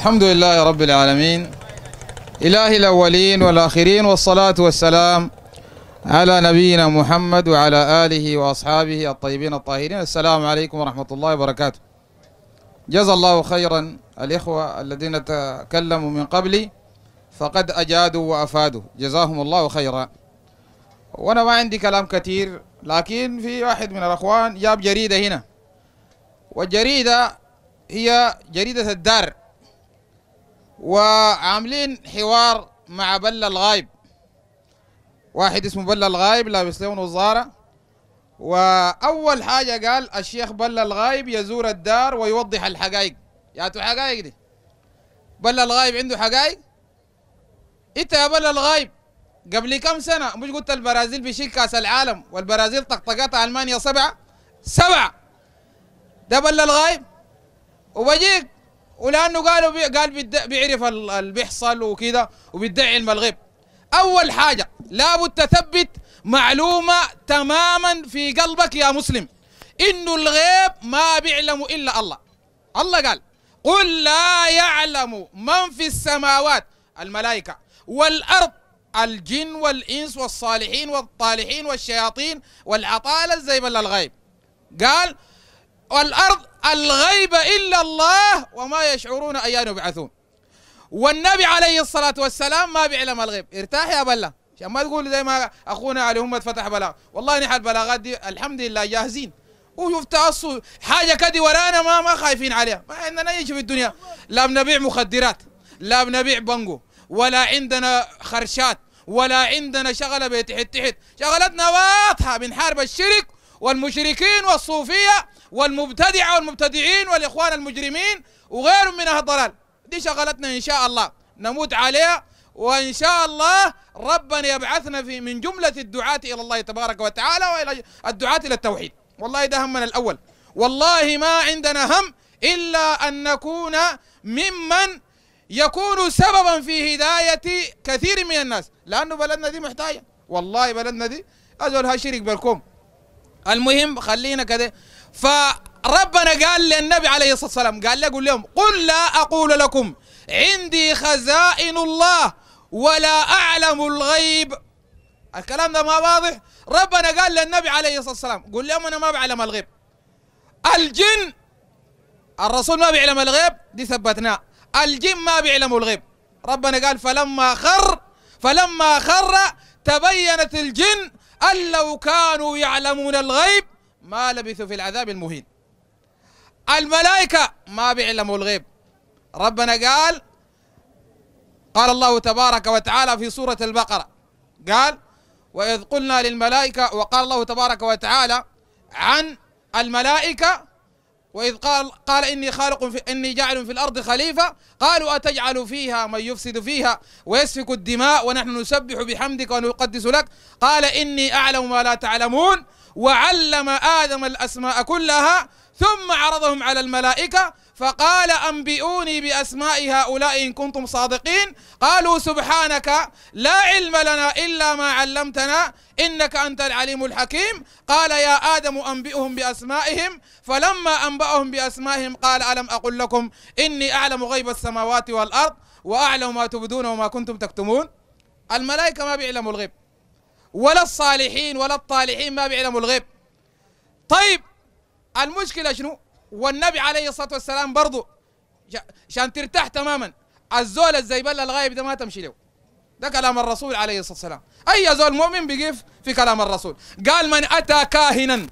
الحمد لله رب العالمين إله الأولين والآخرين والصلاة والسلام على نبينا محمد وعلى آله وأصحابه الطيبين الطاهرين السلام عليكم ورحمة الله وبركاته جزا الله خيرا الإخوة الذين تكلموا من قبلي فقد أجادوا وأفادوا جزاهم الله خيرا وأنا ما عندي كلام كثير لكن في واحد من الأخوان جاب جريدة هنا والجريدة هي جريدة الدار وعاملين حوار مع بلة الغايب واحد اسمه بلة الغايب لابس لونه وزارة وأول حاجة قال الشيخ بلة الغايب يزور الدار ويوضح الحقائق يا تو حقائق دي بلة الغايب عنده حقائق انت يا بلة الغايب قبل كم سنة مش قلت البرازيل بيشيل كأس العالم والبرازيل طقطقتها ألمانيا سبعة سبعة ده بلة الغايب وبجيك ولانه قالوا بي قال بيعرف اللي بيحصل وكذا وبيدعي علم الغيب اول حاجه لابد تثبت معلومه تماما في قلبك يا مسلم انه الغيب ما بيعلم الا الله الله قال قل لا يعلم من في السماوات الملائكه والارض الجن والانس والصالحين والطالحين والشياطين والعطاله الزيبل الغيب قال والارض الغيب إلا الله وما يشعرون أيان يبعثون والنبي عليه الصلاة والسلام ما بيعلم الغيب ارتاح يا بلا عشان ما تقول زي ما أخونا علي هم فتح بلاغ والله نحن البلاغات دي الحمد لله جاهزين وشفت أصو حاجة كدي ورانا ما ما خايفين عليها ما عندنا أي شيء في الدنيا لا بنبيع مخدرات لا بنبيع بنجو ولا عندنا خرشات ولا عندنا شغلة بتحت تحت شغلتنا واضحة بنحارب الشرك والمشركين والصوفية والمبتدعة والمبتدعين والإخوان المجرمين وغيرهم من أهل الضلال دي شغلتنا إن شاء الله نموت عليها وإن شاء الله ربنا يبعثنا في من جملة الدعاة إلى الله تبارك وتعالى وإلى الدعاة إلى التوحيد والله ده همنا الأول والله ما عندنا هم إلا أن نكون ممن يكون سببا في هداية كثير من الناس لأنه بلدنا دي محتاجة والله بلدنا دي أزول هاشيرك بالكم المهم خلينا كده فربنا قال للنبي عليه الصلاه والسلام قال له قل لهم قل لا اقول لكم عندي خزائن الله ولا اعلم الغيب الكلام ده ما واضح ربنا قال للنبي عليه الصلاه والسلام قل لهم انا ما بعلم الغيب الجن الرسول ما بيعلم الغيب دي ثبتناه الجن ما بيعلموا الغيب ربنا قال فلما خر فلما خر تبينت الجن أن لو كانوا يعلمون الغيب ما لبثوا في العذاب المهين الملائكة ما بيعلموا الغيب ربنا قال قال الله تبارك وتعالى في سورة البقرة قال وإذ قلنا للملائكة وقال الله تبارك وتعالى عن الملائكة وإذ قال قال إني خالق في إني جاعل في الأرض خليفة قالوا أتجعل فيها من يفسد فيها ويسفك الدماء ونحن نسبح بحمدك ونقدس لك قال إني أعلم ما لا تعلمون وعلم آدم الأسماء كلها ثم عرضهم على الملائكة فقال أنبئوني بأسماء هؤلاء إن كنتم صادقين قالوا سبحانك لا علم لنا إلا ما علمتنا إنك أنت العليم الحكيم قال يا آدم أنبئهم بأسمائهم فلما أنبأهم بأسمائهم قال ألم أقل لكم إني أعلم غيب السماوات والأرض وأعلم ما تبدون وما كنتم تكتمون الملائكة ما بيعلموا الغيب ولا الصالحين ولا الطالحين ما بيعلموا الغيب طيب المشكلة شنو والنبي عليه الصلاه والسلام برضه عشان ترتاح تماما الزول بلا الغايب ده ما تمشي له ده كلام الرسول عليه الصلاه والسلام اي زول مؤمن بيقف في كلام الرسول قال من اتى كاهنا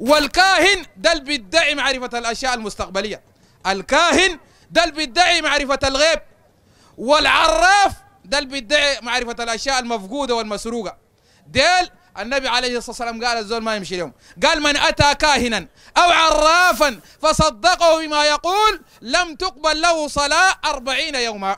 والكاهن ده اللي بيدعي معرفه الاشياء المستقبليه الكاهن ده اللي بيدعي معرفه الغيب والعراف ده اللي بيدعي معرفه الاشياء المفقوده والمسروقه ديل النبي عليه الصلاة والسلام قال الزول ما يمشي اليوم قال من أتى كاهنا أو عرافا فصدقه بما يقول لم تقبل له صلاة أربعين يوما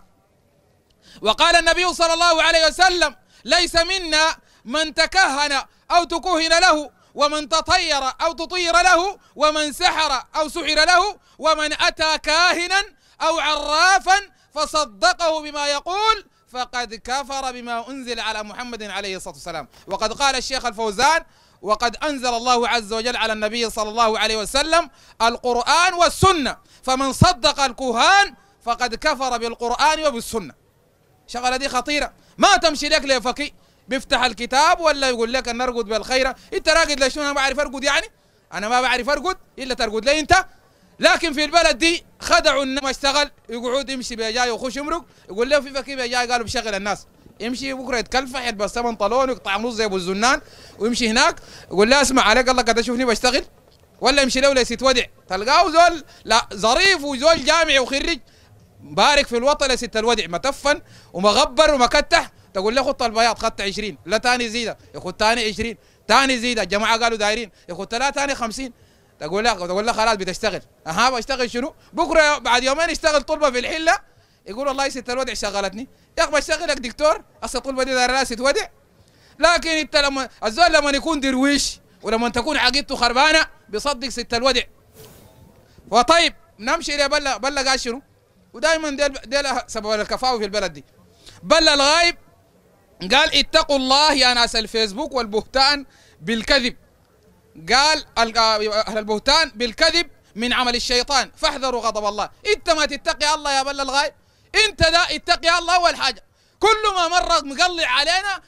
وقال النبي صلى الله عليه وسلم ليس منا من تكهن أو تكهن له ومن تطير أو تطير له ومن سحر أو سحر له ومن أتى كاهنا أو عرافا فصدقه بما يقول فقد كفر بما أنزل على محمد عليه الصلاة والسلام وقد قال الشيخ الفوزان وقد أنزل الله عز وجل على النبي صلى الله عليه وسلم القرآن والسنة فمن صدق الكهان فقد كفر بالقرآن وبالسنة شغلة دي خطيرة ما تمشي لك لفكي بيفتح الكتاب ولا يقول لك أن نرقد بالخيرة أنت راقد لشنو أنا ما بعرف أرقد يعني أنا ما بعرف أرقد إلا ترقد لي أنت لكن في البلد دي خدعوا الناس ما اشتغل يقعد يمشي بجاي وخش يمرق يقول له في فكي جاي قالوا بشغل الناس يمشي بكره يتكلفح يلبس بنطلون ويقطع نص زي ابو الزنان ويمشي هناك يقول له اسمع عليك الله قد اشوفني بشتغل ولا يمشي له ولا يتودع تلقاه زول لا ظريف وزول جامعي وخرج بارك في الوطن يا ست الودع متفن ومغبر ومكتح تقول له خط البياض خدت 20 لا ثاني زيدة يا ثاني 20 ثاني زيدة الجماعه قالوا دايرين يا ثلاثه ثاني 50 تقول لا تقول لا خلاص بتشتغل اها بشتغل شنو بكره بعد يومين اشتغل طلبه في الحله يقول والله ست الودع شغلتني يا اخي بشتغلك دكتور اصل الطلبه دي راس ست ودع لكن انت لما الزول لما يكون درويش ولما تكون عقيدته خربانه بيصدق ست الودع وطيب نمشي الى بلا قال شنو ودائما ديل, ديل أه، سبب الكفاوي في البلد دي بلا الغايب قال اتقوا الله يا ناس الفيسبوك والبهتان بالكذب قال أهل البهتان بالكذب من عمل الشيطان فاحذروا غضب الله أنت ما تتقي الله يا بل الغايب أنت ده اتقي الله أول حاجة كل ما مر مقلع علينا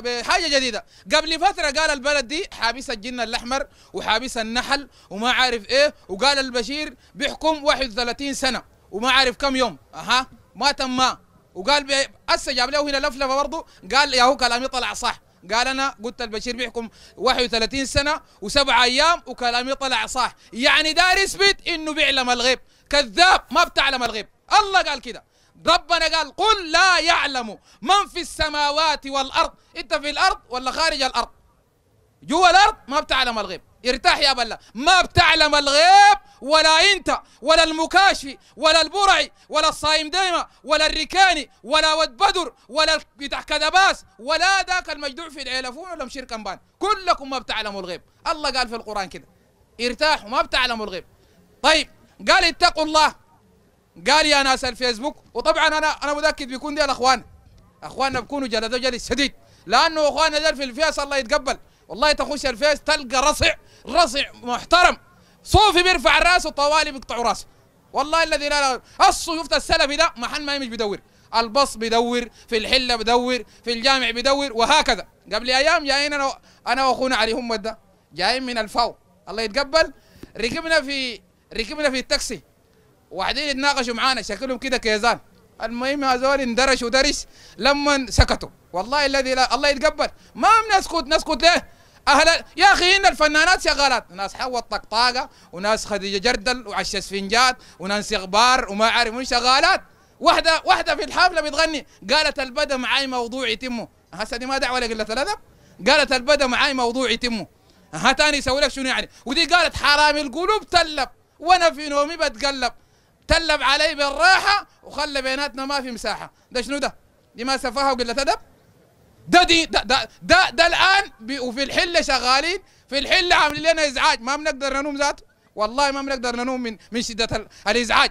بحاجة جديدة قبل فترة قال البلد دي حابس الجن الأحمر وحابس النحل وما عارف إيه وقال البشير بيحكم 31 سنة وما عارف كم يوم أها ما تم ما وقال هسه جاب له هنا لفلفه برضه قال يا هو كلامي طلع صح قال انا قلت البشير بيحكم 31 سنه وسبع ايام وكلامي طلع صح يعني دار يثبت انه بيعلم الغيب كذاب ما بتعلم الغيب الله قال كده ربنا قال قل لا يعلم من في السماوات والارض انت في الارض ولا خارج الارض جوا الارض ما بتعلم الغيب ارتاح يا بلا ما بتعلم الغيب ولا انت ولا المكاشفي ولا البرعي ولا الصايم دايما ولا الركاني ولا ود بدر ولا بتاع كدباس ولا ذاك المجدوع في العيلفون ولا مشير كمبان كلكم ما بتعلموا الغيب الله قال في القران كده ارتاحوا ما بتعلموا الغيب طيب قال اتقوا الله قال يا ناس الفيسبوك وطبعا انا انا متاكد بيكون دي الاخوان اخواننا بيكونوا جلد جلد شديد لانه اخواننا في الفيس الله يتقبل والله تخش الفيس تلقى رصع رصع محترم صوفي بيرفع راسه طوالي بيقطعوا راسه والله الذي لا الصيوف السلفي ده محل ما مش بدور البص بدور في الحله بدور في الجامع بدور وهكذا قبل ايام جايين انا انا واخونا علي هم ده جايين من الفاو الله يتقبل ركبنا في ركبنا في التاكسي وبعدين يتناقشوا معانا شكلهم كده كيزان المهم هذول اندرش ودرس لما سكتوا والله الذي لا الله يتقبل ما بنسكت نسكت ليه اهلا يا اخي هنا الفنانات شغالات ناس حوا طقطاقه وناس خديجه جردل وعشا اسفنجات وناس غبار وما اعرف من شغالات واحده واحده في الحفله بتغني قالت البدا معاي موضوع يتمه هسه دي ما دعوه لقله الادب قالت البدا معاي موضوع يتمه ها تاني يسوي لك شنو يعني ودي قالت حرامي القلوب تلب وانا في نومي بتقلب تلب علي بالراحه وخلى بيناتنا ما في مساحه ده شنو ده دي ما سفاهه وقله ادب ده دي ده ده ده, ده الان وفي الحله شغالين في الحله عاملين لنا ازعاج ما بنقدر ننوم ذاته والله ما بنقدر ننوم من من شده الازعاج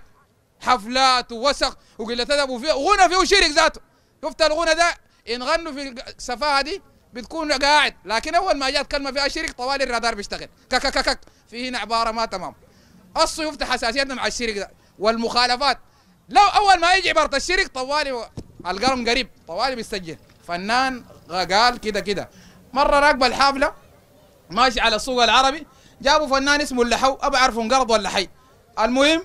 حفلات ووسخ وقله ادب وفي غنى فيه شرك ذاته شفت الغنى ده ان غنوا في السفاهه دي بتكون قاعد لكن اول ما جات كلمه فيها شرك طوال الرادار بيشتغل كك كك كك في هنا عباره ما تمام الصيوف يفتح حساسيتنا مع الشرك ده والمخالفات لو اول ما يجي عباره الشرك طوالي القلم قريب طوالي بيسجل فنان قال كده كده مره راكب الحافله ماشي على السوق العربي جابوا فنان اسمه اللحو ابى اعرف انقرض ولا حي المهم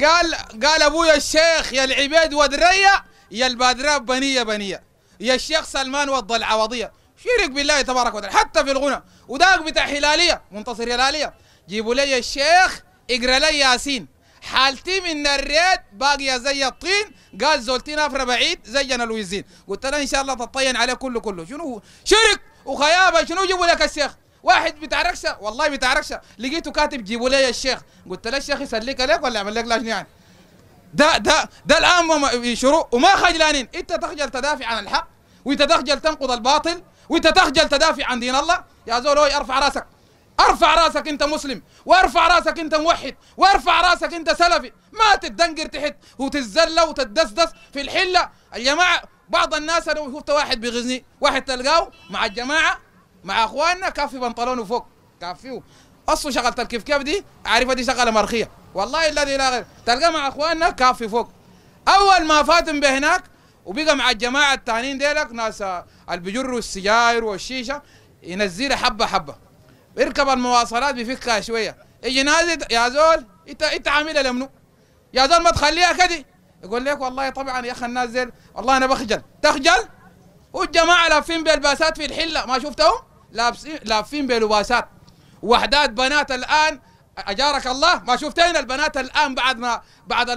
قال قال ابويا الشيخ يا العبيد ودريه يا البادراب بنيه بنيه يا الشيخ سلمان العوضيه شرك بالله تبارك وتعالى حتى في الغنى وداق بتاع هلاليه منتصر هلاليه جيبوا لي الشيخ اقرا لي ياسين حالتي من الريد باقيه زي الطين قال زولتين افرا بعيد زينا الويزين قلت له ان شاء الله تطين عليه كله كله شنو شرك وخيابه شنو جيبوا لك الشيخ واحد بتاع ركشه والله بتاع ركشه لقيته كاتب جيبوا لي الشيخ قلت له الشيخ يسليك لك ولا يعمل لك لاشني يعني ده ده ده الان يشروا وما خجلانين انت تخجل تدافع عن الحق وانت تخجل تنقض الباطل وانت تخجل تدافع عن دين الله يا زول ارفع راسك ارفع راسك انت مسلم وارفع راسك انت موحد وارفع راسك انت سلفي ما تتدنجر تحت وتتزلى وتتدسدس في الحله الجماعه بعض الناس انا شفت واحد بيغزني واحد تلقاه مع الجماعه مع اخواننا كافي بنطلونه فوق كافيه اصله شغلت الكيف كيف دي عارفه دي شغله مرخيه والله الذي لا غير تلقاه مع اخواننا كافي فوق اول ما فاتن بهناك وبقى مع الجماعه التانيين ديلك ناس اللي بيجروا السجاير والشيشه ينزلها حبه حبه اركب المواصلات بفكها شويه اجي نازل يا زول انت انت عاملها لمنو يا زول ما تخليها كده يقول لك والله طبعا يا اخي الناس زين والله انا بخجل تخجل والجماعه لافين بالباسات في الحله ما شفتهم لابسين لافين بالباسات وحدات بنات الان اجارك الله ما شفتين البنات الان بعد ما بعد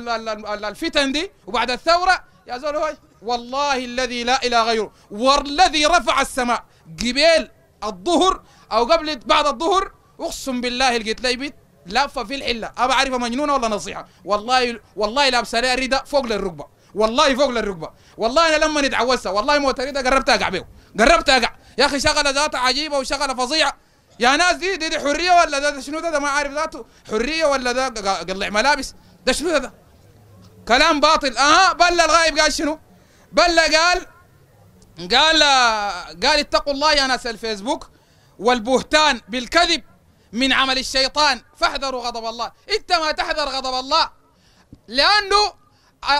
الفتن دي وبعد الثوره يا زول والله الذي لا اله غيره والذي رفع السماء قبيل الظهر او قبل بعد الظهر اقسم بالله لقيت لي بيت لافه في الحله ابى اعرفها مجنونه ولا نصيحه والله والله لابسه عليها رده فوق للركبه والله فوق للركبه والله انا لما نتعوزها والله موت رده قربت اقع بيه قربت اقع يا اخي شغله ذاتها عجيبه وشغله فظيعه يا ناس دي دي, دي حريه ولا ده, ده شنو ده, ده ما عارف ذاته حريه ولا ده قلع ملابس ده شنو ده, ده كلام باطل اه بلا الغايب قال شنو بلا قال قال قال اتقوا الله يا ناس الفيسبوك والبهتان بالكذب من عمل الشيطان فاحذروا غضب الله انت ما تحذر غضب الله لانه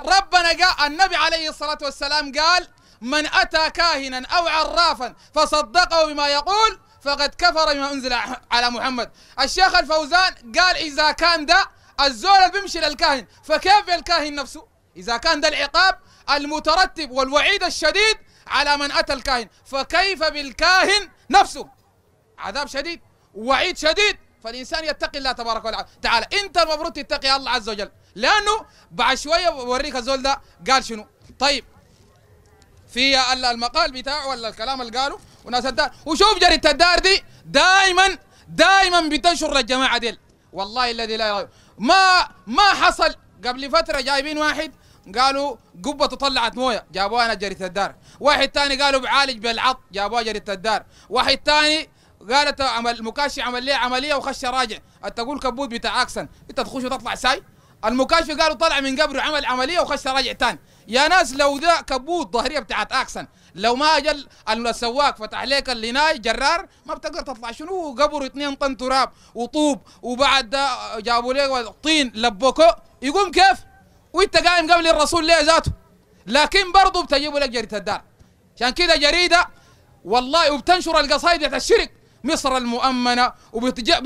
ربنا قال النبي عليه الصلاه والسلام قال من اتى كاهنا او عرافا فصدقه بما يقول فقد كفر بما انزل على محمد الشيخ الفوزان قال اذا كان ده الزول بيمشي للكاهن فكيف الكاهن نفسه اذا كان ده العقاب المترتب والوعيد الشديد على من أتى الكاهن فكيف بالكاهن نفسه عذاب شديد وعيد شديد فالإنسان يتقي الله تبارك وتعالى تعالى أنت المفروض تتقي الله عز وجل لأنه بعد شوية بوريك الزول ده قال شنو طيب في المقال بتاعه ولا الكلام اللي قاله وناس الدار وشوف جريدة الدار دي دائما دائما بتنشر الجماعة ديل والله الذي لا يغير ما ما حصل قبل فترة جايبين واحد قالوا قبة طلعت مويه جابوها انا جريده الدار واحد ثاني قالوا بعالج بالعط جابوها جريده الدار واحد ثاني قالت عمل مكاشي عمل لي عمليه وخش راجع تقول كبوت بتاع اكسن انت تخش وتطلع ساي المكاشي قالوا طلع من قبره عمل عمليه وخش راجع ثاني يا ناس لو ذا كبوت ظهريه بتاعت اكسن لو ما اجى السواق فتح لك اللناي جرار ما بتقدر تطلع شنو قبر اثنين طن تراب وطوب وبعد ده جابوا لك طين لبوكو يقوم كيف وانت قايم قبل الرسول ليه ذاته لكن برضه بتجيبوا لك جريده الدار عشان كده جريده والله وبتنشر القصائد بتاعت الشرك مصر المؤمنه وبتجيب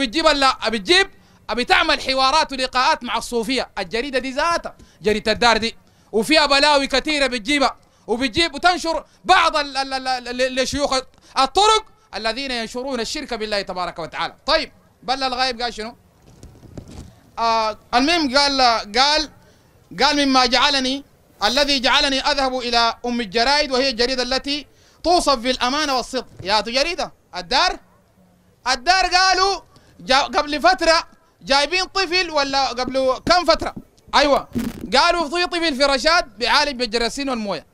بتجيب بتعمل حوارات ولقاءات مع الصوفيه الجريده دي ذاتها جريده الدار دي وفيها بلاوي كثيره بتجيبها وبتجيب وتنشر بعض لشيوخ الطرق الذين ينشرون الشرك بالله تبارك وتعالى طيب بل الغايب قال شنو آه المهم قال قال قال مما جعلني الذي جعلني أذهب إلى أم الجرائد وهي الجريدة التي توصف بالأمانة والصدق يا جريدة الدار الدار قالوا جا قبل فترة جايبين طفل ولا قبل كم فترة أيوة قالوا في طفل في رشاد بيعالج بالجراثيم والموية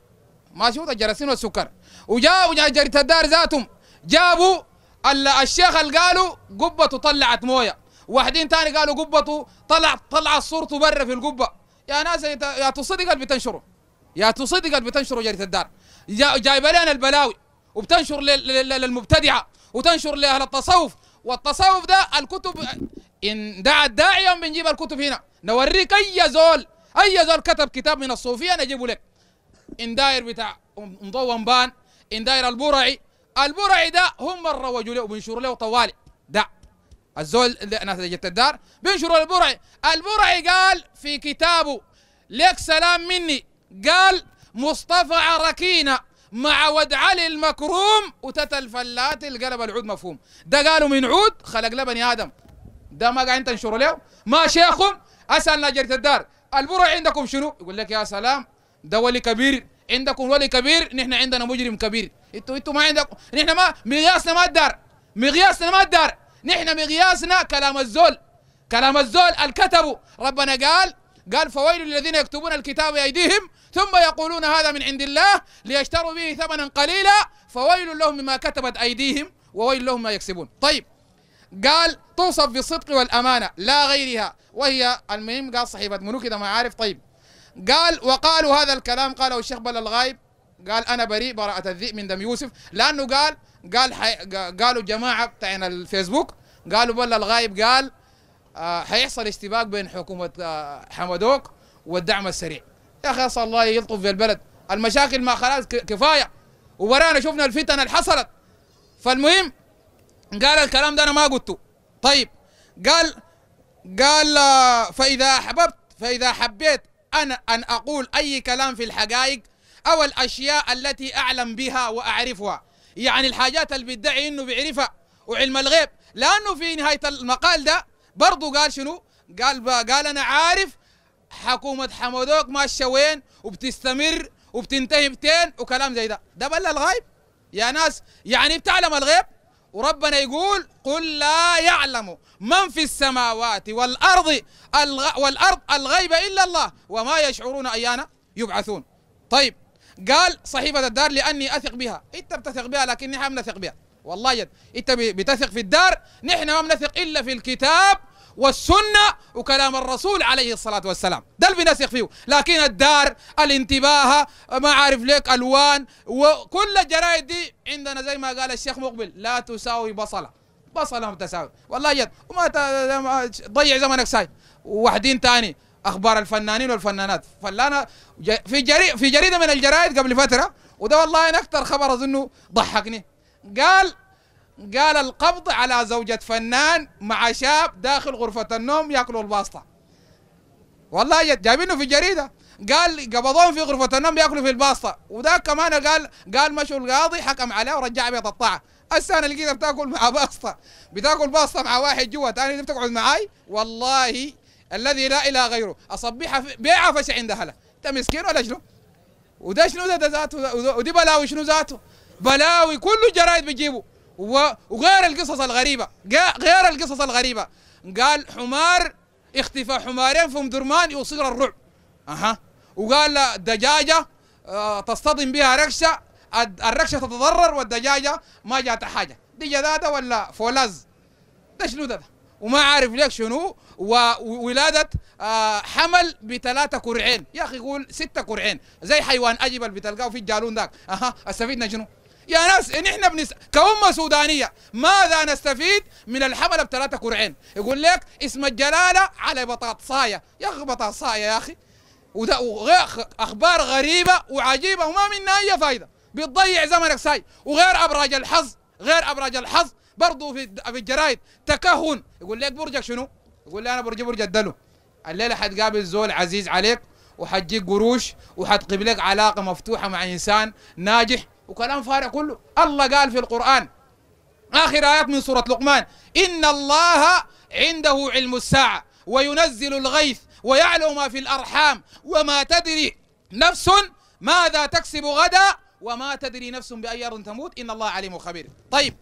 ما شفت الجراثيم والسكر وجاءوا جريدة الدار ذاتهم جابوا الشيخ اللي قالوا قبته طلعت موية واحدين تاني قالوا قبته طلع طلعت صورته برا في القبه يا ناس يا تصدق اللي بتنشره يا تصدق اللي بتنشره جريده الدار جايبه لنا البلاوي وبتنشر للمبتدعه وتنشر لاهل التصوف والتصوف ده الكتب ان دعت داعيا بنجيب الكتب هنا نوريك اي زول اي زول كتب كتاب من الصوفيه نجيبه لك ان داير بتاع مضوم بان ان داير البرعي البرعي ده هم الروج له وبنشروا له طوالي ده الزول ناس لجنه الدار بينشروا البرعي البرعي قال في كتابه لك سلام مني قال مصطفى عركينا مع ود علي المكروم وتت الفلات القلب العود مفهوم ده قالوا من عود خلق لبني ادم ده ما قاعد تنشروا له ما شيخهم اسال نجرة الدار البرع عندكم شنو يقول لك يا سلام ده ولي كبير عندكم ولي كبير نحن عندنا مجرم كبير انتوا انتوا ما عندكم نحن ما مقياسنا ما الدار مقياسنا ما الدار نحن مقياسنا كلام الزول كلام الزول الكتب ربنا قال قال فويل للذين يكتبون الكتاب بأيديهم ثم يقولون هذا من عند الله ليشتروا به ثمنا قليلا فويل لهم مما كتبت أيديهم وويل لهم ما يكسبون طيب قال توصف بالصدق والأمانة لا غيرها وهي المهم قال صحيفة ملوك اذا ما عارف طيب قال وقالوا هذا الكلام قاله الشيخ بل الغايب قال أنا بريء براءة الذئب من دم يوسف لأنه قال قال حي... قالوا جماعه بتاعنا الفيسبوك قالوا بلا الغايب قال آه حيحصل اشتباك بين حكومه آه حمدوك والدعم السريع يا اخي اسال الله يلطف في البلد المشاكل ما خلاص كفايه وبرانا شفنا الفتن اللي حصلت فالمهم قال الكلام ده انا ما قلته طيب قال قال آه، فاذا احببت فاذا حبيت انا ان اقول اي كلام في الحقائق او الاشياء التي اعلم بها واعرفها يعني الحاجات اللي بيدعي انه بيعرفها وعلم الغيب لانه في نهايه المقال ده برضه قال شنو؟ قال قال انا عارف حكومه حمودوك ماشيه وين وبتستمر وبتنتهي بتين وكلام زي ده ده بلا الغيب يا ناس يعني بتعلم الغيب وربنا يقول قل لا يعلم من في السماوات والارض والارض الغيب الا الله وما يشعرون ايانا يبعثون طيب قال صحيفه الدار لاني اثق بها انت بتثق بها لكن نحن بنثق بها والله جد انت بتثق في الدار نحن ما بنثق الا في الكتاب والسنه وكلام الرسول عليه الصلاه والسلام ده اللي بنثق فيه لكن الدار الانتباه ما عارف ليك الوان وكل الجرائد دي عندنا زي ما قال الشيخ مقبل لا تساوي بصله بصله ما تساوي والله جد وما تضيع زمنك ساي وواحدين تاني اخبار الفنانين والفنانات فلانا في جري في جريده من الجرائد قبل فتره وده والله اكثر خبر اظنه ضحكني قال قال القبض على زوجة فنان مع شاب داخل غرفة النوم ياكلوا الباسطة والله جايبينه في الجريدة قال قبضوهم في غرفة النوم ياكلوا في الباسطة وده كمان قال قال مشوا القاضي حكم عليه ورجع بيت الطاعة هسه انا لقيتها بتاكل مع باسطة بتاكل باسطة مع واحد جوا تاني بتقعد معاي والله الذي لا اله غيره اصبح بيع فش عند هلا انت مسكين ولا شنو؟ وده شنو ده, ذاته ودي بلاوي شنو ذاته؟ بلاوي كل الجرايد بتجيبه وغير القصص الغريبه غير القصص الغريبه قال حمار اختفى حمارين في ام درمان يصير الرعب اها وقال دجاجه آه، تصطدم بها ركشه الركشه تتضرر والدجاجه ما جاتها حاجه دي جداده ولا فولاذ ده شنو ده, ده وما عارف ليك شنو وولاده آه حمل بثلاثه كرعين يا اخي قول سته كرعين زي حيوان اجبل بتلقاه في الجالون ذاك اها استفيدنا شنو؟ يا ناس نحن بنس... كأمة سودانية ماذا نستفيد من الحملة بثلاثة كرعين يقول لك اسم الجلالة على بطاطساية يا أخي بطاطساية يا أخي وده أخبار غريبة وعجيبة وما منها أي فايدة بتضيع زمنك ساي وغير أبراج الحظ غير أبراج الحظ برضه في في الجرايد تكهن يقول لك برجك شنو؟ يقول لي انا برجي برج الدلو الليله حتقابل زول عزيز عليك وحتجيك قروش وحتقيم لك علاقه مفتوحه مع انسان ناجح وكلام فارغ كله الله قال في القران اخر ايات من سوره لقمان ان الله عنده علم الساعه وينزل الغيث ويعلم ما في الارحام وما تدري نفس ماذا تكسب غدا وما تدري نفس باي ارض تموت ان الله عليم خبير طيب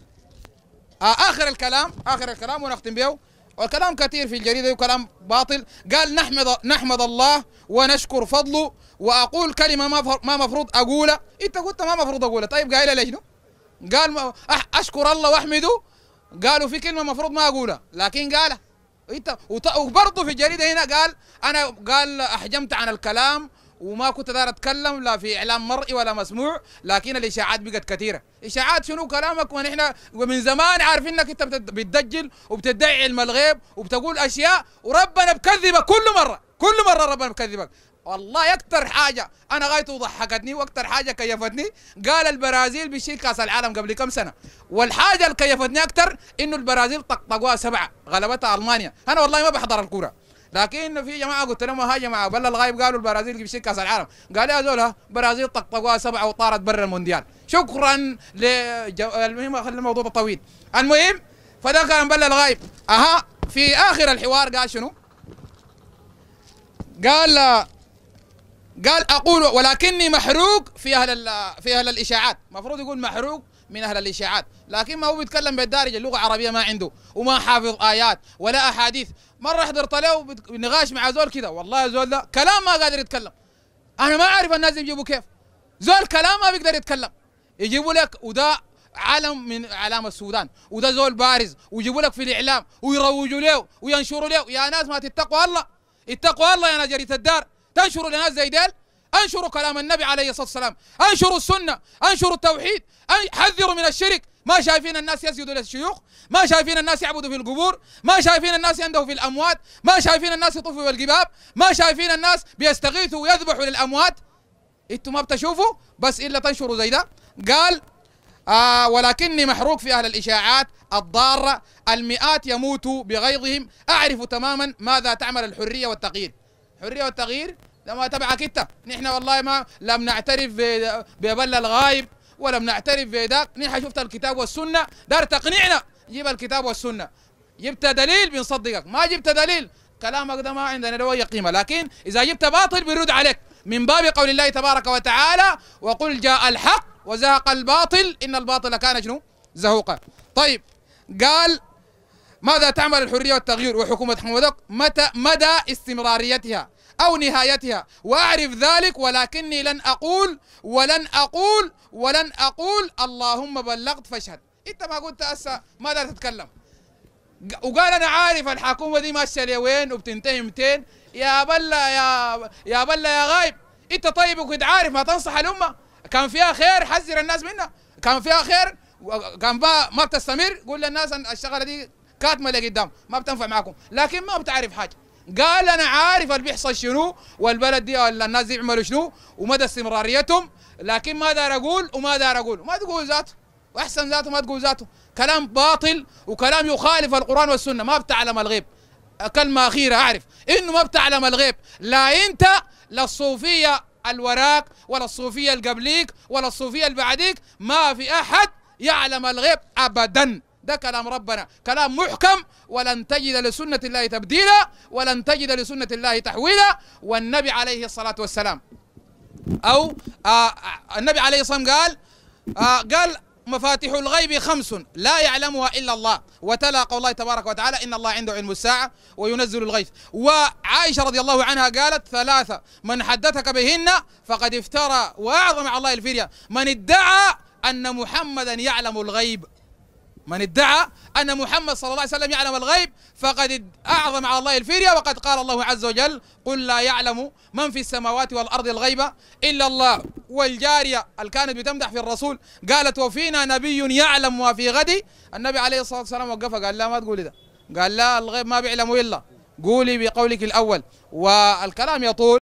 آه، اخر الكلام اخر الكلام ونختم به والكلام كثير في الجريده وكلام باطل قال نحمد نحمد الله ونشكر فضله واقول كلمه ما ما مفروض اقولها انت قلت ما مفروض اقولها طيب قايلها ليش قال اشكر الله واحمده قالوا في كلمه مفروض ما اقولها لكن قالها انت وبرضه في الجريده هنا قال انا قال احجمت عن الكلام وما كنت دار اتكلم لا في اعلام مرئي ولا مسموع لكن الاشاعات بقت كثيره اشاعات شنو كلامك ونحن ومن زمان عارفين انك انت بتدجل وبتدعي علم الغيب وبتقول اشياء وربنا بكذبك كل مره كل مره ربنا بكذبك والله اكثر حاجه انا غايته ضحكتني واكثر حاجه كيفتني قال البرازيل بيشيل كاس العالم قبل كم سنه والحاجه اللي كيفتني اكثر انه البرازيل طقطقوها سبعه غلبتها المانيا انا والله ما بحضر الكوره لكن في جماعه قلت لهم ها جماعه بل الغايب قالوا البرازيل بيشيل كاس العالم قال يا زول برازيل طقطقوها سبعه وطارت برا المونديال شكرا ل المهم خلي الموضوع طويل المهم فده كان بل الغايب اها في اخر الحوار قال شنو؟ قال قال اقول ولكني محروق في اهل في اهل الاشاعات المفروض يقول محروق من اهل الاشاعات لكن ما هو بيتكلم بالدارجه اللغه العربيه ما عنده وما حافظ ايات ولا احاديث مره حضرت له نقاش مع زول كذا والله زول ده كلام ما قادر يتكلم انا ما اعرف الناس يجيبوا كيف زول كلام ما بيقدر يتكلم يجيبوا لك وده علم من علامه السودان وده زول بارز ويجيبوا لك في الاعلام ويروجوا له وينشروا له يا ناس ما تتقوا الله اتقوا الله يا ناس الدار تنشروا لناس زي ديل انشروا كلام النبي عليه الصلاه والسلام انشروا السنه انشروا التوحيد حذروا من الشرك ما شايفين الناس يسجدوا للشيوخ ما شايفين الناس يعبدوا في القبور ما شايفين الناس يندهوا في الأموات ما شايفين الناس يطوفوا بالقباب ما شايفين الناس بيستغيثوا ويذبحوا للأموات انتوا ما بتشوفوا بس إلا تنشروا زي ده قال آه ولكني محروق في أهل الإشاعات الضارة المئات يموتوا بغيظهم أعرف تماما ماذا تعمل الحرية والتغيير الحرية والتغيير لما تبعك انت نحن والله ما لم نعترف ببل الغايب ولم نعترف بذاك نحن شفت الكتاب والسنه دار تقنعنا جيب الكتاب والسنه جبت دليل بنصدقك ما جبت دليل كلامك ده ما عندنا له اي قيمه لكن اذا جبت باطل بنرد عليك من باب قول الله تبارك وتعالى وقل جاء الحق وزهق الباطل ان الباطل كان شنو زهوقا طيب قال ماذا تعمل الحريه والتغيير وحكومه حمودك متى مدى استمراريتها أو نهايتها وأعرف ذلك ولكني لن أقول ولن أقول ولن أقول اللهم بلغت فاشهد أنت ما قلت هسه ماذا تتكلم وقال أنا عارف الحكومة دي ماشية لوين وبتنتهي متين يا بلا يا يا بلا يا غايب أنت طيب وكنت عارف ما تنصح الأمة كان فيها خير حذر الناس منها كان فيها خير كان بقى ما بتستمر قول للناس الشغله دي كاتمه لقدام ما بتنفع معكم لكن ما بتعرف حاجه قال انا عارف اللي بيحصل شنو والبلد دي ولا الناس دي بيعملوا شنو ومدى استمراريتهم لكن ما دار اقول وما دار اقول ما تقول ذاته واحسن ذاته ما تقول ذاته كلام باطل وكلام يخالف القران والسنه ما بتعلم الغيب كلمه اخيره اعرف انه ما بتعلم الغيب لا انت لا الصوفيه الوراك ولا الصوفيه اللي قبليك ولا الصوفيه اللي بعديك ما في احد يعلم الغيب ابدا ده كلام ربنا كلام محكم ولن تجد لسنة الله تبديلا ولن تجد لسنة الله تحويلا والنبي عليه الصلاة والسلام أو آه،, آه النبي عليه الصلاة والسلام قال آه قال مفاتيح الغيب خمس لا يعلمها إلا الله وتلا قول الله تبارك وتعالى إن الله عنده علم الساعة وينزل الغيث وعائشة رضي الله عنها قالت ثلاثة من حدثك بهن فقد افترى وأعظم على الله الفرية من ادعى أن محمدا يعلم الغيب من ادعى أن محمد صلى الله عليه وسلم يعلم الغيب فقد أعظم على الله الفرية وقد قال الله عز وجل قل لا يعلم من في السماوات والأرض الغيب إلا الله والجارية اللي كانت بتمدح في الرسول قالت وفينا نبي يعلم ما في غد النبي عليه الصلاة والسلام وقفها قال لا ما تقولي ده قال لا الغيب ما بيعلمه إلا قولي بقولك الأول والكلام يطول